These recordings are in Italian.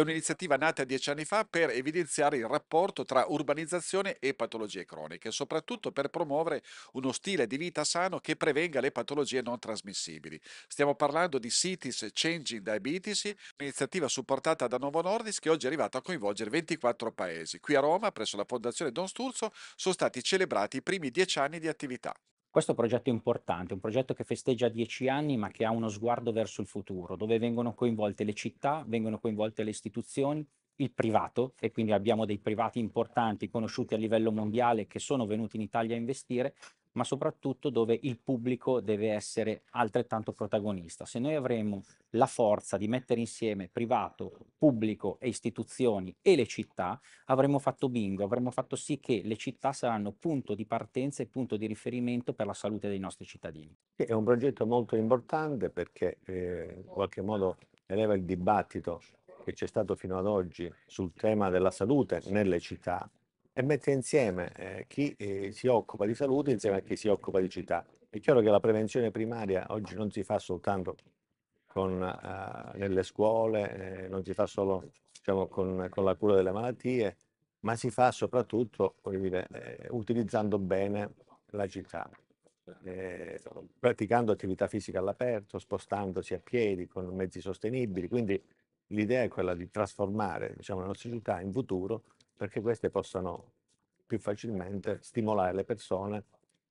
un'iniziativa nata dieci anni fa per evidenziare il rapporto tra urbanizzazione e patologie croniche, soprattutto per promuovere uno stile di vita sano che prevenga le patologie non trasmissibili. Stiamo parlando di Cities Changing Diabetes, un'iniziativa supportata da Novo Nordis che oggi è arrivata a coinvolgere 24 paesi. Qui a Roma, presso la Fondazione Don Sturzo, sono stati celebrati i primi dieci anni di attività. Questo progetto è importante, un progetto che festeggia dieci anni ma che ha uno sguardo verso il futuro, dove vengono coinvolte le città, vengono coinvolte le istituzioni, il privato, e quindi abbiamo dei privati importanti conosciuti a livello mondiale che sono venuti in Italia a investire, ma soprattutto dove il pubblico deve essere altrettanto protagonista. Se noi avremo la forza di mettere insieme privato, pubblico e istituzioni e le città, avremo fatto bingo, avremo fatto sì che le città saranno punto di partenza e punto di riferimento per la salute dei nostri cittadini. È un progetto molto importante perché eh, in qualche modo eleva il dibattito che c'è stato fino ad oggi sul tema della salute nelle città e mette insieme eh, chi eh, si occupa di salute insieme a chi si occupa di città. È chiaro che la prevenzione primaria oggi non si fa soltanto con, eh, nelle scuole, eh, non si fa solo diciamo, con, con, la cura delle malattie, ma si fa soprattutto dire, eh, utilizzando bene la città, eh, praticando attività fisica all'aperto, spostandosi a piedi con mezzi sostenibili. Quindi l'idea è quella di trasformare diciamo, la nostra città in futuro perché queste possano più facilmente stimolare le persone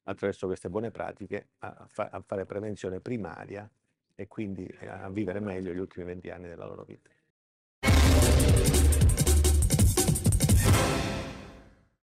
attraverso queste buone pratiche a, fa- a fare prevenzione primaria e quindi a vivere meglio gli ultimi 20 anni della loro vita.